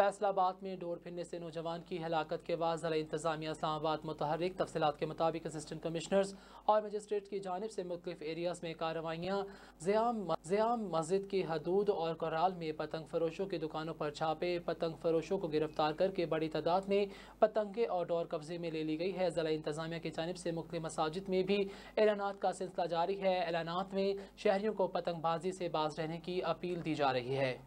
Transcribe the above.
फैसलाबाद में डोर फिरने से नौजवान की हलाकत के बाद ज़रा इंतजामिया इस्लामाबाद मुतहरक तफसलत के मुताबिक असिस्टेंट कमिश्नर्स और मजिस्ट्रेट की जानब से मुख्तफ एरियाज़ में कार्रवाइयाँ ज़्याम मस्जिद की हदूद और कराल में पतंग फरोशों की दुकानों पर छापे पतंग फरोशों को गिरफ्तार करके बड़ी तादाद में पतंगे और डोर कब्जे में ले ली गई है ज़िला इंतजामिया की जानब से मुख्त मसाजिद में भी ऐलाना का सिलसिला जारी है ऐलाना में शहरीों को पतंगबाजी से बाज रहने की अपील दी जा रही है